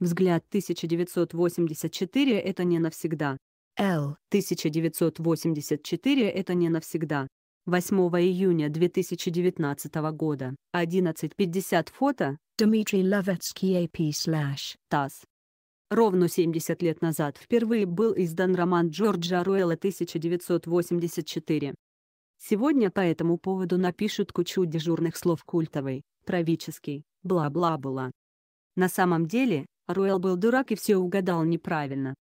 Взгляд 1984 — это не навсегда. Л. 1984 — это не навсегда. 8 июня 2019 года, 11.50 фото, Дмитрий Лавецкий AP slash ТАСС. Ровно 70 лет назад впервые был издан роман Джорджа Руэлла 1984. Сегодня по этому поводу напишут кучу дежурных слов культовой, правический, бла-бла-бла. На самом деле, Руэл был дурак и все угадал неправильно.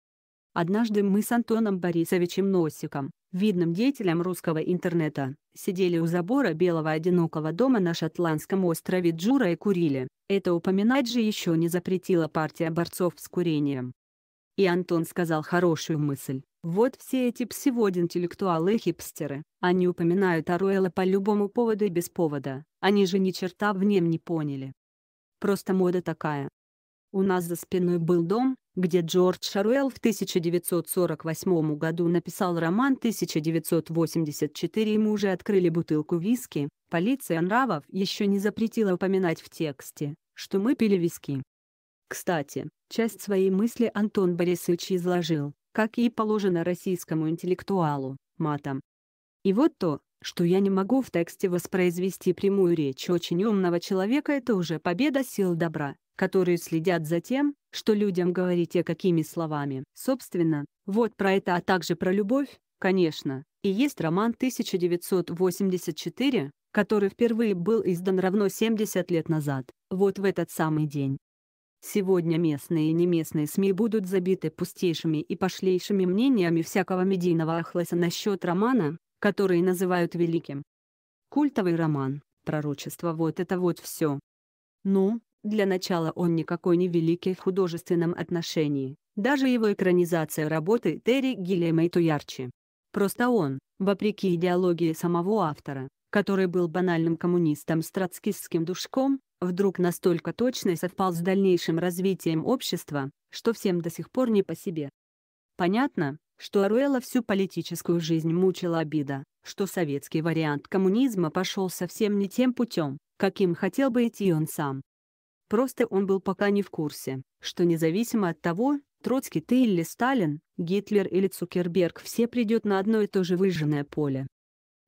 Однажды мы с Антоном Борисовичем Носиком, видным деятелем русского интернета, сидели у забора белого одинокого дома на шотландском острове Джура и курили. Это упоминать же еще не запретила партия борцов с курением. И Антон сказал хорошую мысль. Вот все эти псевдоинтеллектуалы и хипстеры, они упоминают Аруэла по любому поводу и без повода, они же ни черта в нем не поняли. Просто мода такая, у нас за спиной был дом, где Джордж Шаруэлл в 1948 году написал роман 1984 и мы уже открыли бутылку виски, полиция нравов еще не запретила упоминать в тексте, что мы пили виски. Кстати, часть своей мысли Антон Борисович изложил, как и положено российскому интеллектуалу, матом. И вот то, что я не могу в тексте воспроизвести прямую речь очень умного человека — это уже победа сил добра, которые следят за тем, что людям говорите какими словами. Собственно, вот про это, а также про любовь, конечно, и есть роман 1984, который впервые был издан равно 70 лет назад, вот в этот самый день. Сегодня местные и неместные СМИ будут забиты пустейшими и пошлейшими мнениями всякого медийного ахлеса насчет романа, которые называют великим. Культовый роман, пророчество вот это вот все. Ну, для начала он никакой не великий в художественном отношении, даже его экранизация работы Терри Гиллема и то ярче. Просто он, вопреки идеологии самого автора, который был банальным коммунистом с троцкистским душком, вдруг настолько точно совпал с дальнейшим развитием общества, что всем до сих пор не по себе. Понятно, что Оруэлла всю политическую жизнь мучила обида, что советский вариант коммунизма пошел совсем не тем путем, каким хотел бы идти он сам. Просто он был пока не в курсе, что независимо от того, Троцкий ты или Сталин, Гитлер или Цукерберг все придет на одно и то же выжженное поле.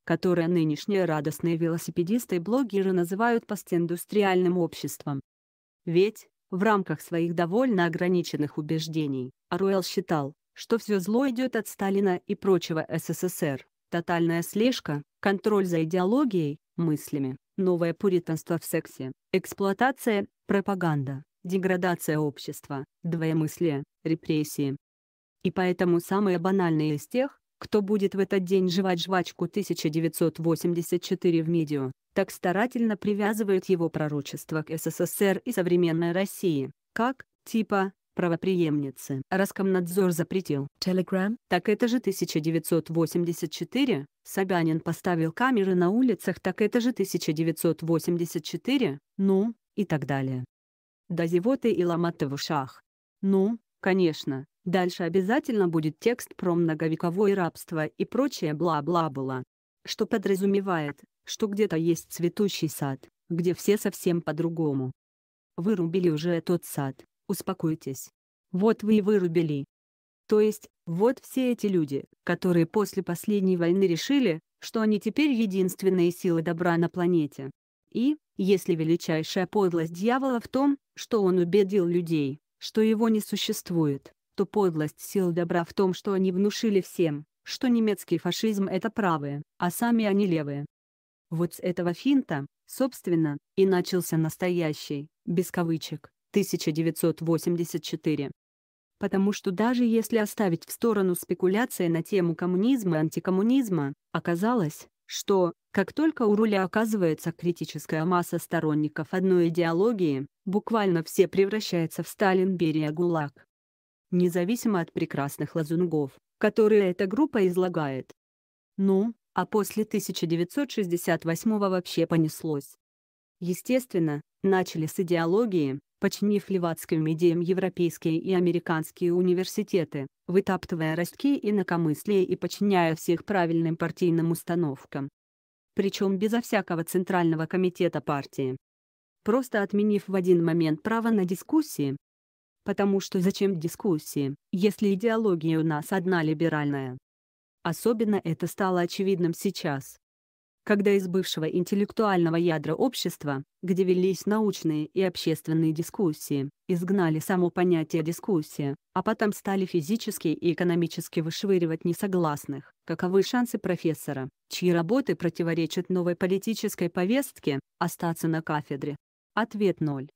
Которое нынешние радостные велосипедисты и блогеры называют постиндустриальным обществом. Ведь, в рамках своих довольно ограниченных убеждений, Аруэлл считал, что все зло идет от Сталина и прочего СССР. Тотальная слежка, контроль за идеологией, мыслями, новое пуританство в сексе, эксплуатация, пропаганда, деградация общества, двоемыслие, репрессии. И поэтому самые банальные из тех, кто будет в этот день жевать жвачку 1984 в медиа, так старательно привязывают его пророчество к СССР и современной России, как, типа, правоприемницы. Роскомнадзор запретил. Telegram? Так это же 1984. Собянин поставил камеры на улицах. Так это же 1984. Ну, и так далее. До зевоты и ломаты в ушах. Ну, конечно, дальше обязательно будет текст про многовековое рабство и прочее бла-бла-бла. Что подразумевает, что где-то есть цветущий сад, где все совсем по-другому. Вырубили уже этот сад Успокойтесь. Вот вы и вырубили. То есть, вот все эти люди, которые после последней войны решили, что они теперь единственные силы добра на планете. И, если величайшая подлость дьявола в том, что он убедил людей, что его не существует, то подлость сил добра в том, что они внушили всем, что немецкий фашизм это правые, а сами они левые. Вот с этого финта, собственно, и начался настоящий, без кавычек, 1984. Потому что даже если оставить в сторону спекуляции на тему коммунизма и антикоммунизма, оказалось, что, как только у руля оказывается критическая масса сторонников одной идеологии, буквально все превращаются в Сталин, Берия, ГУЛАГ. Независимо от прекрасных лазунгов, которые эта группа излагает. Ну, а после 1968 вообще понеслось. Естественно, начали с идеологии, починив левацким идеям европейские и американские университеты, вытаптывая ростки инакомыслия и подчиняя всех правильным партийным установкам. Причем безо всякого Центрального комитета партии. Просто отменив в один момент право на дискуссии. Потому что зачем дискуссии, если идеология у нас одна либеральная? Особенно это стало очевидным сейчас, когда из бывшего интеллектуального ядра общества, где велись научные и общественные дискуссии, изгнали само понятие «дискуссия», а потом стали физически и экономически вышвыривать несогласных. Каковы шансы профессора, чьи работы противоречат новой политической повестке, остаться на кафедре? Ответ ноль.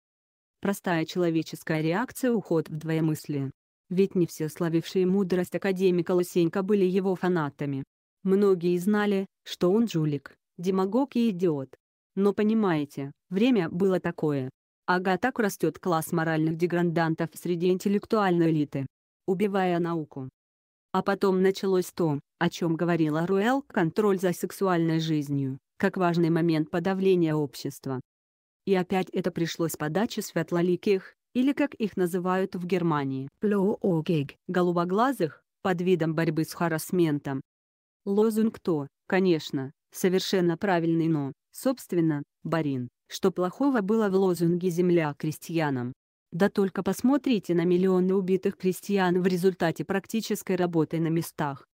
Простая человеческая реакция – уход в двоемыслие. Ведь не все славившие мудрость академика Лысенька были его фанатами. Многие знали, что он жулик, демагог и идиот. Но понимаете, время было такое. Ага так растет класс моральных деградантов среди интеллектуальной элиты. Убивая науку. А потом началось то, о чем говорила Руэлл, контроль за сексуальной жизнью, как важный момент подавления общества. И опять это пришлось подаче светлоликих, или как их называют в Германии, «блоогиг» – голубоглазых, под видом борьбы с харасментом. Лозунг то, конечно, Совершенно правильный но, собственно, барин, что плохого было в лозунге «Земля крестьянам». Да только посмотрите на миллионы убитых крестьян в результате практической работы на местах.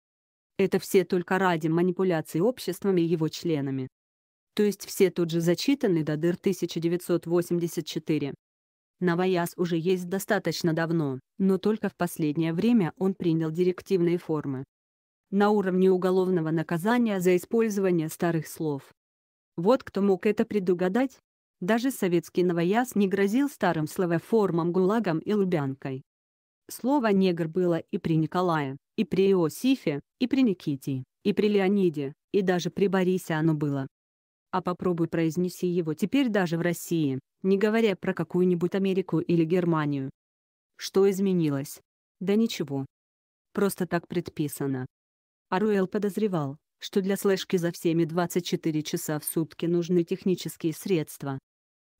Это все только ради манипуляций обществом и его членами. То есть все тут же зачитаны до дыр 1984. Новояз уже есть достаточно давно, но только в последнее время он принял директивные формы на уровне уголовного наказания за использование старых слов. Вот кто мог это предугадать? Даже советский новояз не грозил старым словоформам ГУЛАГом и Лубянкой. Слово «негр» было и при Николае, и при Иосифе, и при Никите, и при Леониде, и даже при Борисе оно было. А попробуй произнеси его теперь даже в России, не говоря про какую-нибудь Америку или Германию. Что изменилось? Да ничего. Просто так предписано. Аруэл подозревал, что для слежки за всеми 24 часа в сутки нужны технические средства.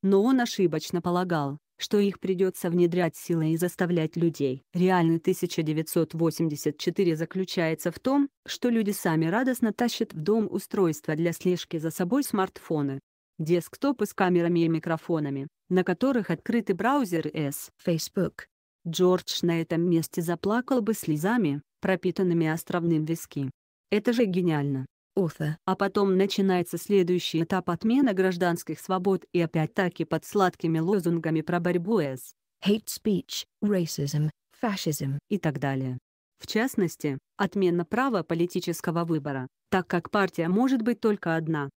Но он ошибочно полагал, что их придется внедрять силой и заставлять людей. Реальный 1984 заключается в том, что люди сами радостно тащат в дом устройства для слежки за собой смартфоны. Десктопы с камерами и микрофонами, на которых открыты браузер S. Facebook. Джордж на этом месте заплакал бы слезами, пропитанными островным виски. Это же гениально. Офа. А потом начинается следующий этап отмена гражданских свобод и опять-таки под сладкими лозунгами про борьбу с hate speech, racism, fascism и так далее. В частности, отмена права политического выбора, так как партия может быть только одна.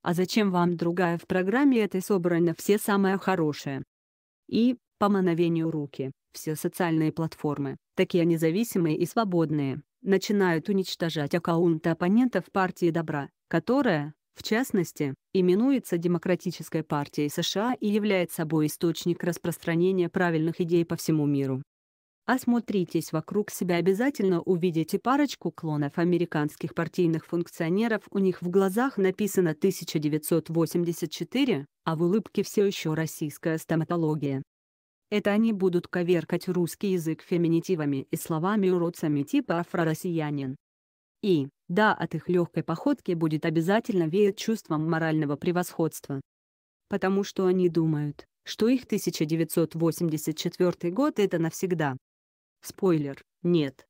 А зачем вам другая в программе этой собрано все самое хорошее? И, по мановению руки, все социальные платформы, такие независимые и свободные, начинают уничтожать аккаунты оппонентов партии добра, которая, в частности, именуется Демократической партией США и является собой источник распространения правильных идей по всему миру. Осмотритесь вокруг себя, обязательно увидите парочку клонов американских партийных функционеров, у них в глазах написано 1984, а в улыбке все еще российская стоматология. Это они будут коверкать русский язык феминитивами и словами-уродцами типа афророссиянин. И, да, от их легкой походки будет обязательно веять чувством морального превосходства. Потому что они думают, что их 1984 год это навсегда. Спойлер, нет,